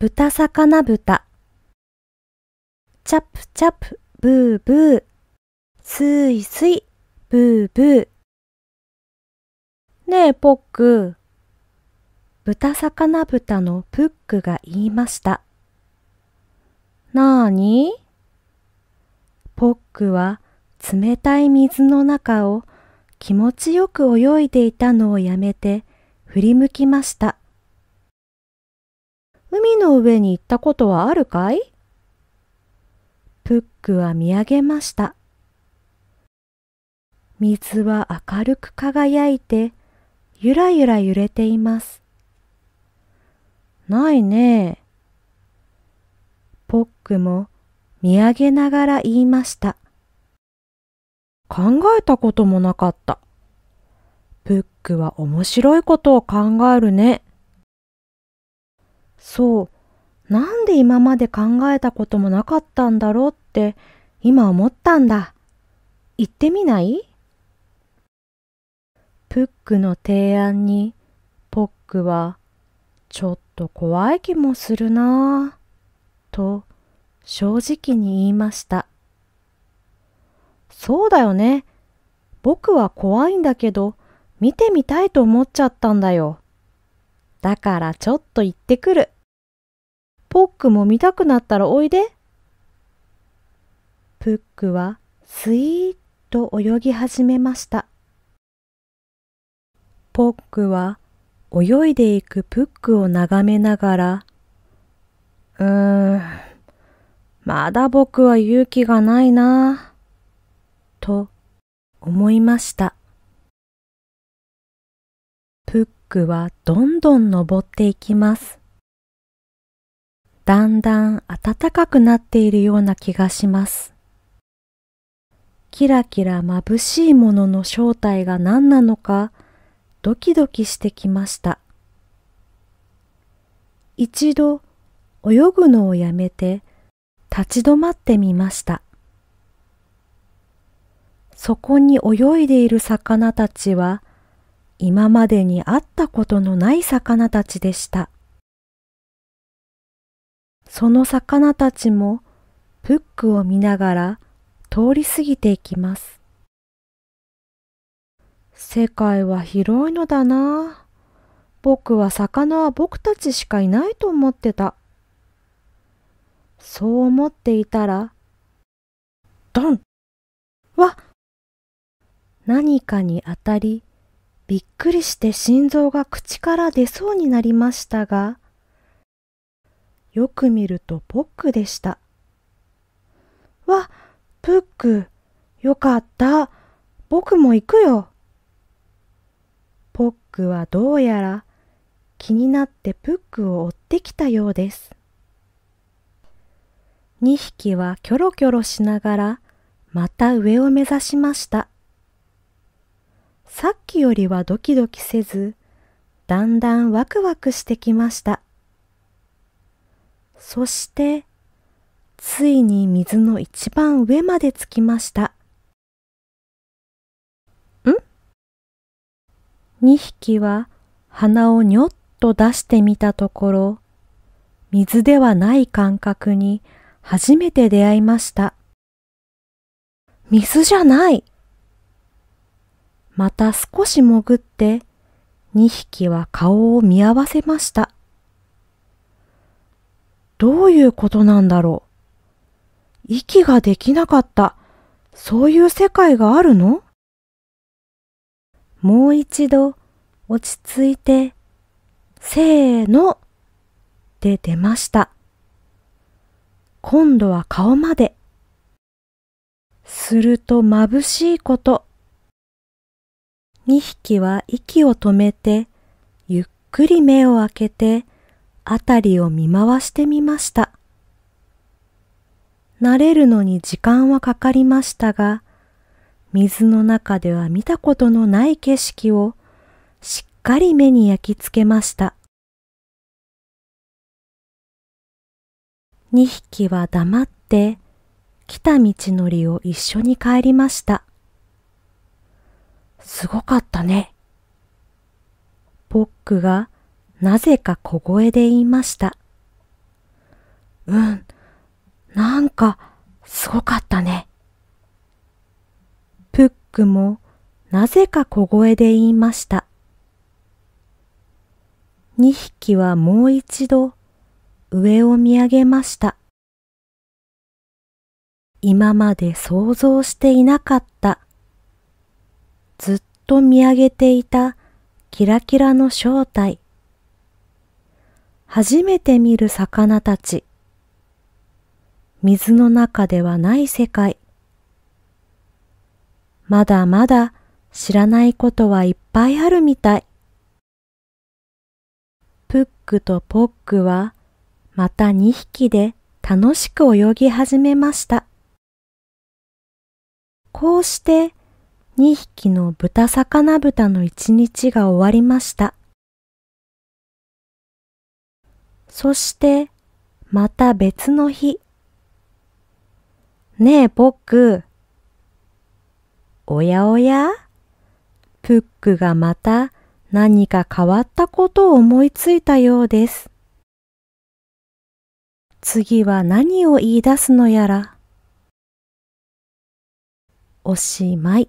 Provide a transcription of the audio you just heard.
豚魚豚。チャプチャプ、ブーブー。すいすい、ブーブー。ねえ、ポック。豚魚豚のプックが言いました。なーにポックは冷たい水の中を気持ちよく泳いでいたのをやめて振り向きました。海の上に行ったことはあるかいプックは見上げました。水は明るく輝いて、ゆらゆら揺れています。ないねポックも見上げながら言いました。考えたこともなかった。プックは面白いことを考えるね。そう、なんで今まで考えたこともなかったんだろうって今思ったんだ。行ってみないプックの提案にポックはちょっと怖い気もするなぁと正直に言いました。そうだよね。僕は怖いんだけど見てみたいと思っちゃったんだよ。だからちょっと行ってくる。ポックも見たくなったらおいで。プックはスイーッと泳ぎ始めました。ポックは泳いでいくプックを眺めながら、うーん、まだ僕は勇気がないなぁ、と思いました。プックはどんどん登っていきます。だんだん暖かくなっているような気がします。キラキラ眩しいものの正体が何なのかドキドキしてきました。一度泳ぐのをやめて立ち止まってみました。そこに泳いでいる魚たちは今までに会ったことのない魚たちでした。その魚たちもプックを見ながら通り過ぎていきます。世界は広いのだな。僕は魚は僕たちしかいないと思ってた。そう思っていたら、ドンわ何かに当たり、びっくりして心臓が口から出そうになりましたが、よく見るとポックでした。わ、プック、よかった。僕も行くよ。ポックはどうやら気になってプックを追ってきたようです。2匹はキョロキョロしながらまた上を目指しました。さっきよりはドキドキせず、だんだんワクワクしてきました。そして、ついに水の一番上まで着きました。ん二匹は鼻をにょっと出してみたところ、水ではない感覚に初めて出会いました。水じゃないまた少し潜って、二匹は顔を見合わせました。どういうことなんだろう。息ができなかった。そういう世界があるのもう一度落ち着いて、せーので出ました。今度は顔まで。すると眩しいこと。2匹は息を止めて、ゆっくり目を開けて、辺りを見回してみました。慣れるのに時間はかかりましたが、水の中では見たことのない景色をしっかり目に焼き付けました。二匹は黙って来た道のりを一緒に帰りました。すごかったね。僕がなぜか小声で言いました。うん、なんか、すごかったね。プックも、なぜか小声で言いました。2匹はもう一度、上を見上げました。今まで想像していなかった。ずっと見上げていたキラキラの正体。初めて見る魚たち。水の中ではない世界。まだまだ知らないことはいっぱいあるみたい。プックとポックはまた2匹で楽しく泳ぎ始めました。こうして2匹の豚魚豚の一日が終わりました。そしてまた別の日。ねえ、僕。おやおやプックがまた何か変わったことを思いついたようです。次は何を言い出すのやら。おしまい。